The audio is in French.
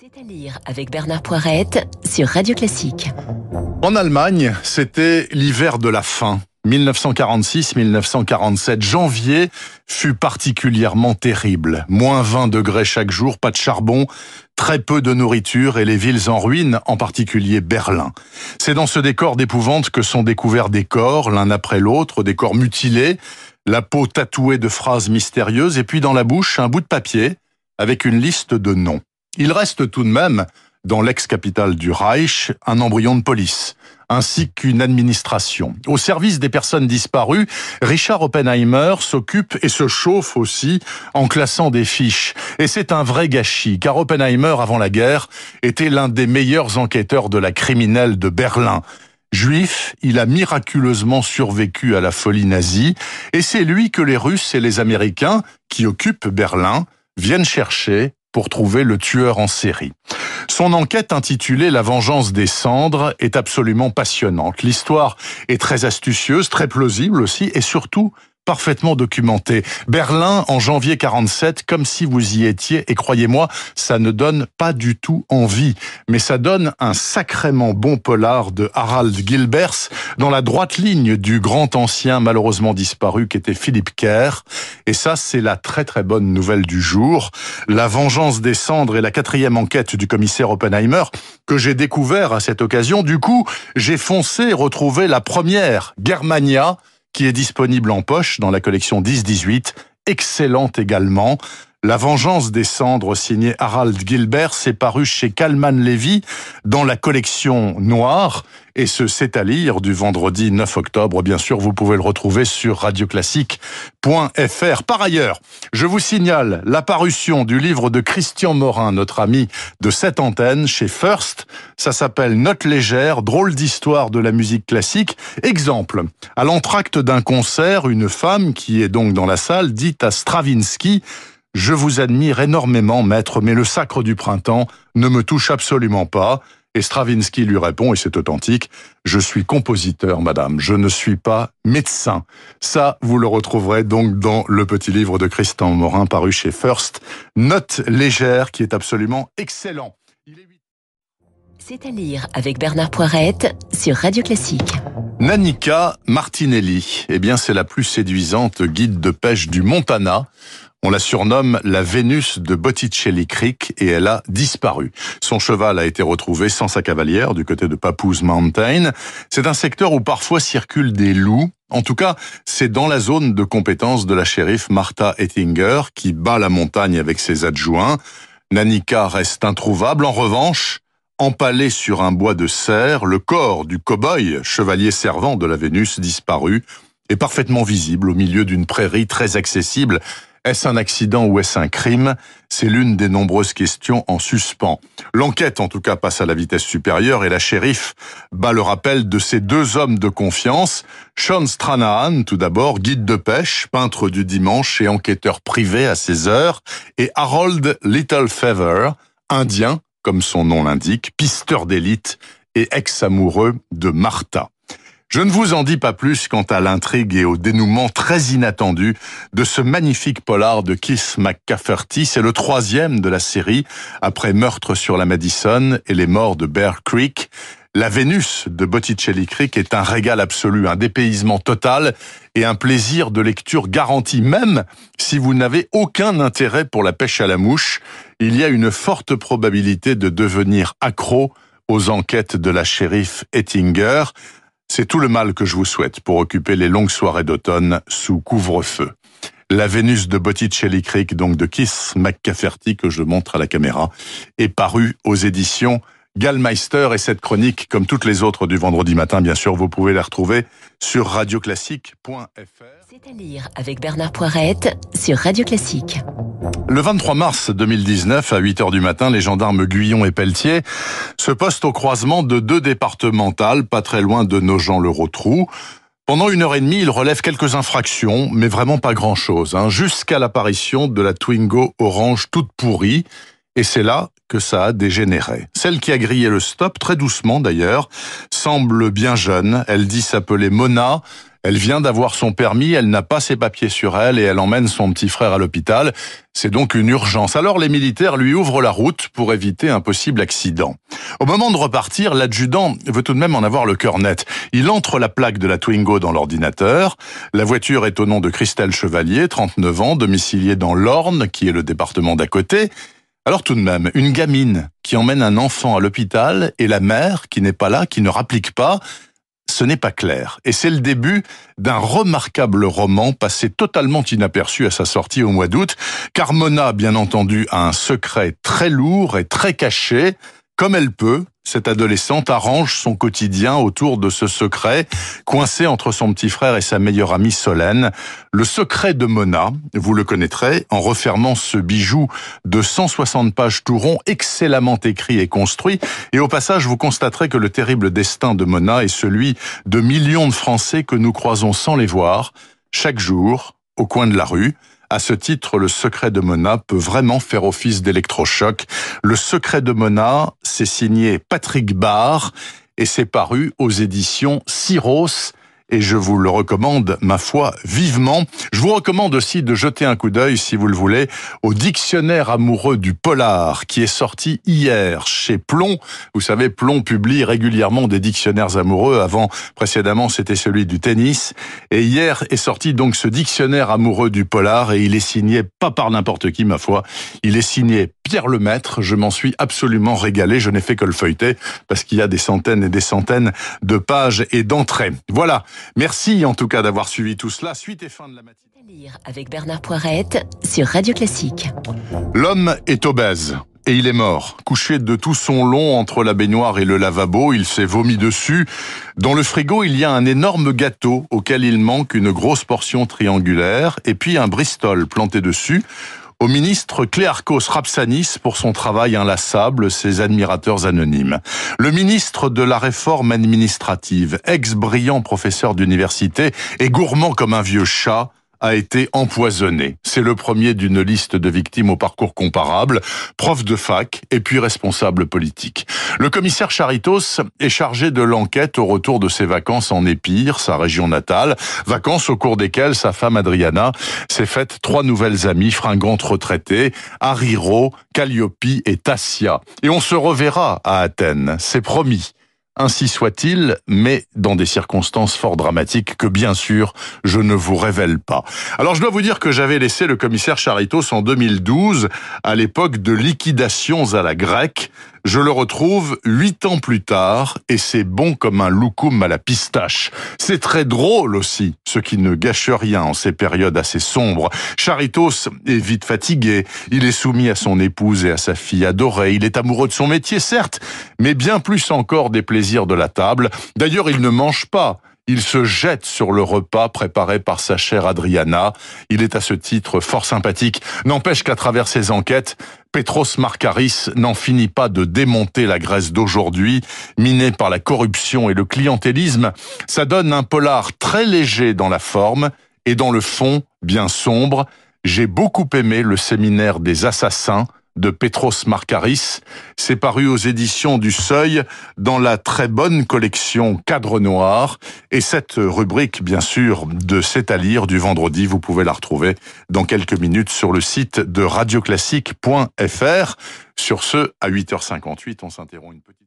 C'est à lire avec Bernard Poirette sur Radio Classique. En Allemagne, c'était l'hiver de la faim. 1946-1947, janvier fut particulièrement terrible. Moins 20 degrés chaque jour, pas de charbon, très peu de nourriture et les villes en ruine, en particulier Berlin. C'est dans ce décor d'épouvante que sont découverts des corps, l'un après l'autre, des corps mutilés, la peau tatouée de phrases mystérieuses et puis dans la bouche un bout de papier avec une liste de noms. Il reste tout de même, dans l'ex-capitale du Reich, un embryon de police ainsi qu'une administration. Au service des personnes disparues, Richard Oppenheimer s'occupe et se chauffe aussi en classant des fiches. Et c'est un vrai gâchis, car Oppenheimer, avant la guerre, était l'un des meilleurs enquêteurs de la criminelle de Berlin. Juif, il a miraculeusement survécu à la folie nazie, et c'est lui que les Russes et les Américains, qui occupent Berlin, viennent chercher pour trouver le tueur en série. Son enquête intitulée La vengeance des cendres est absolument passionnante. L'histoire est très astucieuse, très plausible aussi, et surtout parfaitement documenté. Berlin en janvier 47, comme si vous y étiez, et croyez-moi, ça ne donne pas du tout envie. Mais ça donne un sacrément bon polar de Harald Gilbers dans la droite ligne du grand ancien malheureusement disparu qui était Philippe Kerr. Et ça, c'est la très très bonne nouvelle du jour. La vengeance des cendres et la quatrième enquête du commissaire Oppenheimer que j'ai découvert à cette occasion. Du coup, j'ai foncé retrouver la première, Germania, qui est disponible en poche dans la collection 10-18, excellente également. La vengeance des cendres signée Harald Gilbert s'est parue chez Kalman Levy dans la collection Noire et ce C'est à lire du vendredi 9 octobre. Bien sûr, vous pouvez le retrouver sur radioclassique.fr. Par ailleurs, je vous signale l'apparition du livre de Christian Morin, notre ami de cette antenne, chez First. Ça s'appelle Note légère, drôle d'histoire de la musique classique. Exemple, à l'entracte d'un concert, une femme qui est donc dans la salle dit à Stravinsky je vous admire énormément, maître, mais le sacre du printemps ne me touche absolument pas. Et Stravinsky lui répond, et c'est authentique, Je suis compositeur, madame, je ne suis pas médecin. Ça, vous le retrouverez donc dans le petit livre de Christian Morin paru chez First, Note légère, qui est absolument excellent. C'est à lire avec Bernard Poirette sur Radio Classique. Nanika Martinelli, eh bien c'est la plus séduisante guide de pêche du Montana. On la surnomme la Vénus de Botticelli Creek et elle a disparu. Son cheval a été retrouvé sans sa cavalière du côté de Papoose Mountain. C'est un secteur où parfois circulent des loups. En tout cas, c'est dans la zone de compétence de la shérif Martha Ettinger qui bat la montagne avec ses adjoints. Nanika reste introuvable. En revanche, empalé sur un bois de serre, le corps du cow-boy, chevalier servant de la Vénus, disparu, est parfaitement visible au milieu d'une prairie très accessible est-ce un accident ou est-ce un crime C'est l'une des nombreuses questions en suspens. L'enquête, en tout cas, passe à la vitesse supérieure et la shérif bat le rappel de ces deux hommes de confiance. Sean Stranahan, tout d'abord, guide de pêche, peintre du dimanche et enquêteur privé à ses heures, et Harold Littlefeather, indien, comme son nom l'indique, pisteur d'élite et ex-amoureux de Martha. Je ne vous en dis pas plus quant à l'intrigue et au dénouement très inattendu de ce magnifique polar de Keith McCafferty. C'est le troisième de la série, après Meurtre sur la Madison et les morts de Bear Creek. La Vénus de Botticelli Creek est un régal absolu, un dépaysement total et un plaisir de lecture garanti, même si vous n'avez aucun intérêt pour la pêche à la mouche. Il y a une forte probabilité de devenir accro aux enquêtes de la shérif Ettinger. C'est tout le mal que je vous souhaite pour occuper les longues soirées d'automne sous couvre-feu. La Vénus de Botticelli Creek, donc de Kiss McCafferty, que je montre à la caméra, est parue aux éditions Gallmeister. Et cette chronique, comme toutes les autres du vendredi matin, bien sûr, vous pouvez la retrouver sur radioclassique.fr. C'est à lire avec Bernard Poirette sur Radio Classique. Le 23 mars 2019, à 8 heures du matin, les gendarmes Guyon et Pelletier se postent au croisement de deux départementales, pas très loin de Nogent-le-Rotrou. Pendant une heure et demie, ils relèvent quelques infractions, mais vraiment pas grand-chose, hein, jusqu'à l'apparition de la Twingo orange toute pourrie, et c'est là que ça a dégénéré. Celle qui a grillé le stop, très doucement d'ailleurs, semble bien jeune, elle dit s'appeler Mona, elle vient d'avoir son permis, elle n'a pas ses papiers sur elle et elle emmène son petit frère à l'hôpital. C'est donc une urgence. Alors les militaires lui ouvrent la route pour éviter un possible accident. Au moment de repartir, l'adjudant veut tout de même en avoir le cœur net. Il entre la plaque de la Twingo dans l'ordinateur. La voiture est au nom de Christelle Chevalier, 39 ans, domiciliée dans l'Orne, qui est le département d'à côté. Alors tout de même, une gamine qui emmène un enfant à l'hôpital et la mère qui n'est pas là, qui ne rapplique pas, ce n'est pas clair, et c'est le début d'un remarquable roman passé totalement inaperçu à sa sortie au mois d'août, car Mona, bien entendu, a un secret très lourd et très caché, comme elle peut, cette adolescente arrange son quotidien autour de ce secret, coincé entre son petit frère et sa meilleure amie Solène. Le secret de Mona, vous le connaîtrez, en refermant ce bijou de 160 pages tout rond, excellemment écrit et construit. Et au passage, vous constaterez que le terrible destin de Mona est celui de millions de Français que nous croisons sans les voir, chaque jour, au coin de la rue. À ce titre, le secret de Mona peut vraiment faire office d'électrochoc. Le secret de Mona, c'est signé Patrick Barr et c'est paru aux éditions Cyros et je vous le recommande, ma foi, vivement. Je vous recommande aussi de jeter un coup d'œil, si vous le voulez, au dictionnaire amoureux du polar qui est sorti hier chez Plomb. Vous savez, Plomb publie régulièrement des dictionnaires amoureux. Avant, précédemment, c'était celui du tennis. Et hier est sorti donc ce dictionnaire amoureux du polar et il est signé pas par n'importe qui, ma foi. Il est signé le maître Je m'en suis absolument régalé. Je n'ai fait que le feuilleter parce qu'il y a des centaines et des centaines de pages et d'entrées. Voilà. Merci en tout cas d'avoir suivi tout cela. Suite et fin de la matinée. Avec Bernard Poirette sur Radio Classique. L'homme est obèse et il est mort. Couché de tout son long entre la baignoire et le lavabo, il s'est vomi dessus. Dans le frigo, il y a un énorme gâteau auquel il manque une grosse portion triangulaire et puis un Bristol planté dessus au ministre Cléarcos Rapsanis pour son travail inlassable, ses admirateurs anonymes. Le ministre de la réforme administrative, ex-brillant professeur d'université et gourmand comme un vieux chat, a été empoisonné. C'est le premier d'une liste de victimes au parcours comparable, prof de fac et puis responsable politique. Le commissaire Charitos est chargé de l'enquête au retour de ses vacances en Épire, sa région natale, vacances au cours desquelles sa femme Adriana s'est faite trois nouvelles amies fringantes retraitées, Ariro, Calliope et Tassia. Et on se reverra à Athènes, c'est promis. Ainsi soit-il, mais dans des circonstances fort dramatiques que bien sûr je ne vous révèle pas. Alors je dois vous dire que j'avais laissé le commissaire Charitos en 2012 à l'époque de liquidations à la grecque je le retrouve huit ans plus tard et c'est bon comme un loukoum à la pistache. C'est très drôle aussi, ce qui ne gâche rien en ces périodes assez sombres. Charitos est vite fatigué. Il est soumis à son épouse et à sa fille adorée. Il est amoureux de son métier, certes, mais bien plus encore des plaisirs de la table. D'ailleurs, il ne mange pas. Il se jette sur le repas préparé par sa chère Adriana. Il est à ce titre fort sympathique. N'empêche qu'à travers ses enquêtes, Petros Markaris n'en finit pas de démonter la Grèce d'aujourd'hui, minée par la corruption et le clientélisme. Ça donne un polar très léger dans la forme et dans le fond, bien sombre. J'ai beaucoup aimé le séminaire des assassins de Petros Marcaris. C'est paru aux éditions du Seuil dans la très bonne collection Cadre Noir. Et cette rubrique, bien sûr, de C'est à lire du vendredi, vous pouvez la retrouver dans quelques minutes sur le site de radioclassique.fr. Sur ce, à 8h58, on s'interrompt une petite...